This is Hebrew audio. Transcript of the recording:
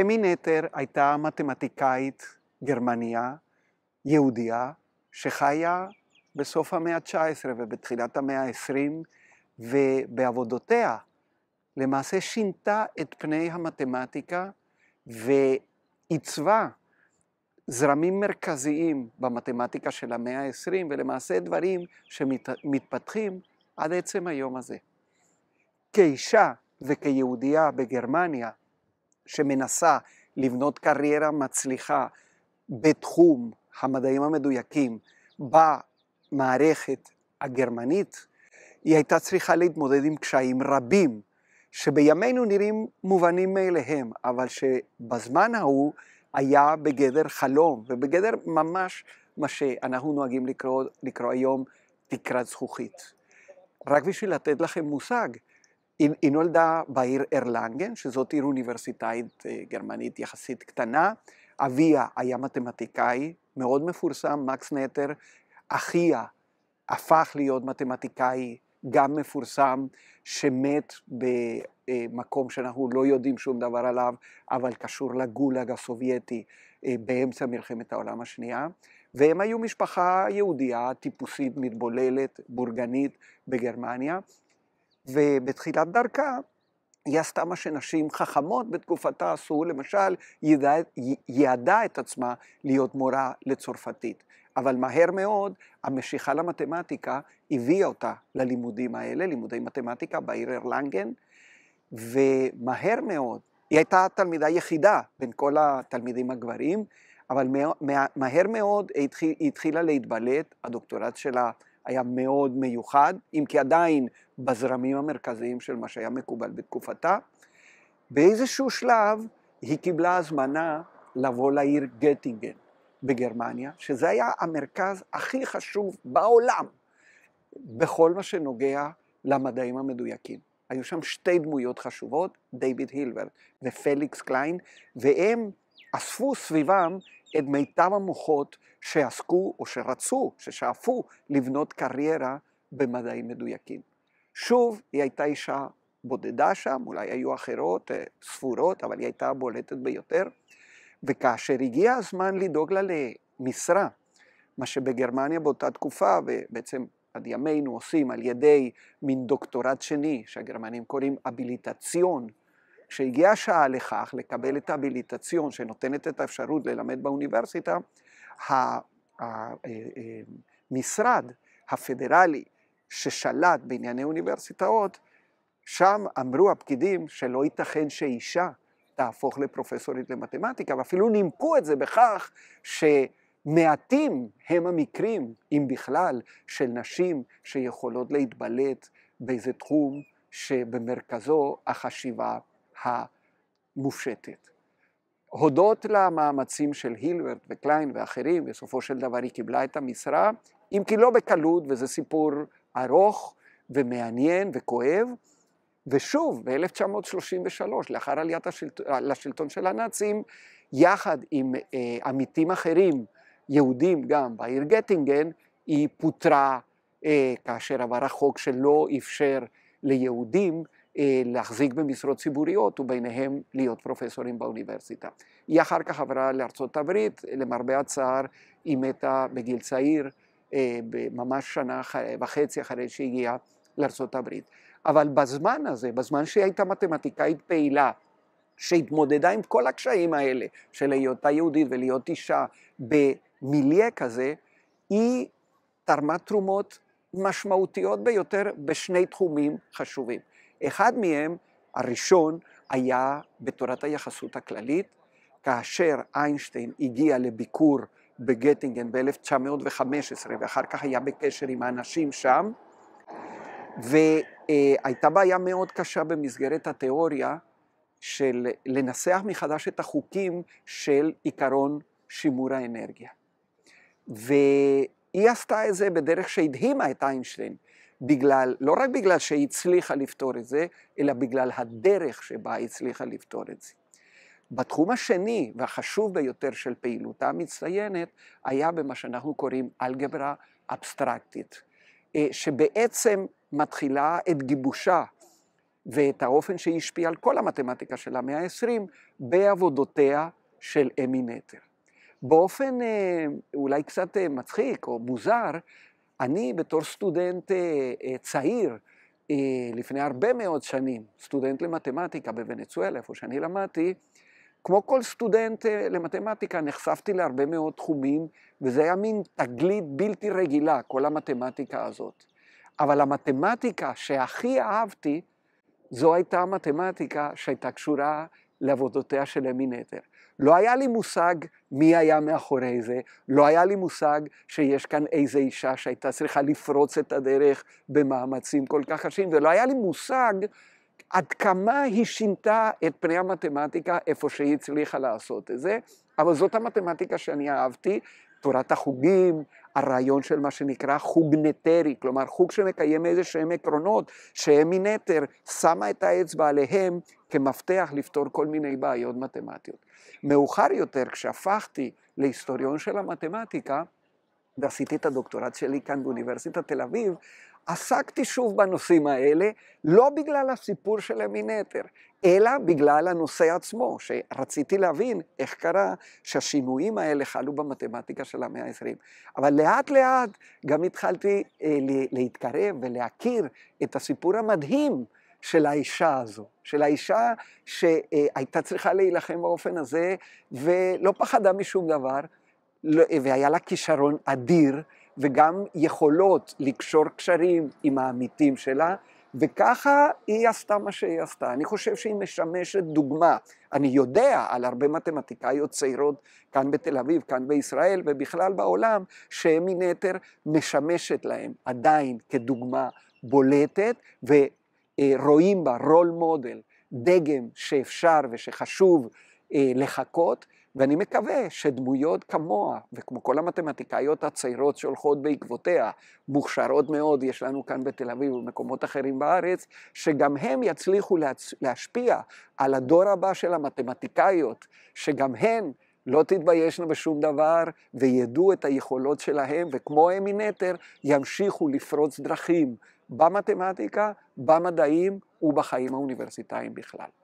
אמי נטר הייתה מתמטיקאית גרמניה, יהודייה, שחיה בסוף המאה ה-19 ובתחילת המאה ה-20, ובעבודותיה למעשה שינתה את פני המתמטיקה ועיצבה זרמים מרכזיים במתמטיקה של המאה ה-20, ולמעשה דברים שמתפתחים עד עצם היום הזה. כאישה וכיהודייה בגרמניה, שמנסה לבנות קריירה מצליחה בתחום המדעים המדויקים במערכת הגרמנית, היא הייתה צריכה להתמודד עם קשיים רבים, שבימינו נראים מובנים מאליהם, אבל שבזמן ההוא היה בגדר חלום, ובגדר ממש מה שאנחנו נוהגים לקרוא, לקרוא היום תקרת זכוכית. רק בשביל לתת לכם מושג, היא נולדה בעיר ארלנגן, שזאת עיר אוניברסיטאית אה, גרמנית יחסית קטנה. אביה היה מתמטיקאי מאוד מפורסם, מקס נטר. אחיה הפך להיות מתמטיקאי גם מפורסם, שמת במקום אה, שאנחנו לא יודעים שום דבר עליו, אבל קשור לגולאג הסובייטי אה, באמצע מלחמת העולם השנייה. והם היו משפחה יהודייה טיפוסית, מתבוללת, בורגנית בגרמניה. ובתחילת דרכה היא עשתה מה שנשים חכמות בתקופתה עשו, למשל, ידע, את עצמה להיות מורה לצרפתית. אבל מהר מאוד המשיכה למתמטיקה הביאה אותה ללימודים האלה, לימודי מתמטיקה בעיר ארלנגן, ומהר מאוד, היא הייתה התלמידה יחידה בין כל התלמידים הגברים, אבל מה, מה, מהר מאוד היא התחילה להתבלט, הדוקטורט שלה היה מאוד מיוחד, אם כי עדיין בזרמים המרכזיים של מה שהיה מקובל בתקופתה. באיזשהו שלב היא קיבלה הזמנה לבוא לעיר גטינגן בגרמניה, שזה היה המרכז הכי חשוב בעולם בכל מה שנוגע למדעים המדויקים. היו שם שתי דמויות חשובות, דייוויד הילבר ופליקס קליין, והם אספו סביבם את מיטב המוחות שעסקו או שרצו, ששאפו לבנות קריירה במדעים מדויקים. שוב, היא הייתה אישה בודדה שם, אולי היו אחרות אה, ספורות, אבל היא הייתה הבולטת ביותר. וכאשר הגיע הזמן לדאוג לה למשרה, מה שבגרמניה באותה תקופה, ובעצם עד ימינו עושים על ידי מין דוקטורט שני, שהגרמנים קוראים אביליטציון, שהגיעה השעה לכך לקבל את הביליטציון שנותנת את האפשרות ללמד באוניברסיטה, המשרד אה, אה, הפדרלי ששלט בענייני אוניברסיטאות, שם אמרו הפקידים שלא ייתכן שאישה תהפוך לפרופסורית למתמטיקה, ואפילו נימקו את זה בכך שמעטים הם המקרים, אם בכלל, של נשים שיכולות להתבלט באיזה תחום שבמרכזו החשיבה המופשטת. הודות למאמצים של הילברט וקליין ואחרים, בסופו של דבר היא קיבלה את המשרה, אם כי לא בקלות, וזה סיפור ארוך ומעניין וכואב. ושוב, ב-1933, לאחר עליית השלט... לשלטון של הנאצים, יחד עם אה, עמיתים אחרים, יהודים גם, בעיר גטינגן, היא פוטרה אה, כאשר עבר החוק שלא אפשר ליהודים אה, להחזיק במשרות ציבוריות וביניהם להיות פרופסורים באוניברסיטה. היא אחר כך עברה לארצות הברית, למרבה הצער היא מתה בגיל צעיר, אה, ממש שנה וחצי אחרי שהגיעה לארצות הברית. אבל בזמן הזה, בזמן שהיא הייתה מתמטיקאית פעילה, שהתמודדה עם כל הקשיים האלה של היותה יהודית ולהיות אישה במיליה כזה, היא תרמה תרומות משמעותיות ביותר בשני תחומים חשובים. אחד מהם, הראשון, היה בתורת היחסות הכללית, כאשר איינשטיין הגיע לביקור בגטינגן ב-1915, ואחר כך היה בקשר עם האנשים שם, והייתה בעיה מאוד קשה במסגרת התיאוריה של לנסח מחדש את החוקים של עיקרון שימור האנרגיה. והיא עשתה את זה בדרך שהדהימה את איינשטיין. בגלל, לא רק בגלל שהיא הצליחה לפתור את זה, אלא בגלל הדרך שבה היא הצליחה לפתור את זה. בתחום השני והחשוב ביותר של פעילותה המצטיינת, היה במה שאנחנו קוראים אלגברה אבסטרקטית, אה, שבעצם מתחילה את גיבושה ואת האופן שהיא השפיעה על כל המתמטיקה של המאה ה-20 בעבודותיה של אמי נטר. באופן אה, אולי קצת אה, מצחיק או מוזר, אני בתור סטודנט אה, אה, צעיר, אה, לפני הרבה מאוד שנים, סטודנט למתמטיקה בוונצואלה, איפה שאני למדתי, כמו כל סטודנט למתמטיקה, נחשפתי להרבה מאוד תחומים, וזה היה מין תגלית בלתי רגילה, כל המתמטיקה הזאת. אבל המתמטיקה שהכי אהבתי, זו הייתה המתמטיקה שהייתה קשורה לעבודותיה של אמי נתר. לא היה לי מושג מי היה מאחורי זה, לא היה לי מושג שיש כאן איזו אישה שהייתה צריכה לפרוץ את הדרך במאמצים כל כך קשים, ולא היה לי מושג עד כמה היא שינתה את פני המתמטיקה איפה שהיא הצליחה לעשות את זה, אבל זאת המתמטיקה שאני אהבתי, תורת החוגים, הרעיון של מה שנקרא חוג נטרי, כלומר חוג שמקיים איזה שהם עקרונות שהם מנטר, שמה את האצבע עליהם כמפתח לפתור כל מיני בעיות מתמטיות. מאוחר יותר, כשהפכתי להיסטוריון של המתמטיקה, ועשיתי את הדוקטורט שלי כאן באוניברסיטת תל אביב, עסקתי שוב בנושאים האלה, לא בגלל הסיפור של המינטר, אלא בגלל הנושא עצמו, שרציתי להבין איך קרה שהשינויים האלה חלו במתמטיקה של המאה ה-20. אבל לאט לאט גם התחלתי אה, להתקרב ולהכיר את הסיפור המדהים של האישה הזו, של האישה שהייתה צריכה להילחם באופן הזה ולא פחדה משום דבר. לא, והיה לה כישרון אדיר, וגם יכולות לקשור קשרים עם העמיתים שלה, וככה היא עשתה מה שהיא עשתה. אני חושב שהיא משמשת דוגמה. אני יודע על הרבה מתמטיקאיות צעירות כאן בתל אביב, כאן בישראל ובכלל בעולם, שמן יתר משמשת להם עדיין כדוגמה בולטת, ורואים בה רול מודל, דגם שאפשר ושחשוב אה, לחכות, ואני מקווה שדמויות כמוה, וכמו כל המתמטיקאיות הצעירות שהולכות בעקבותיה, מוכשרות מאוד, יש לנו כאן בתל אביב ובמקומות אחרים בארץ, שגם הם יצליחו להצ... להשפיע על הדור הבא של המתמטיקאיות, שגם הן לא תתביישנה בשום דבר, וידעו את היכולות שלהם, וכמו הם מנתר, ימשיכו לפרוץ דרכים במתמטיקה, במדעים ובחיים האוניברסיטאיים בכלל.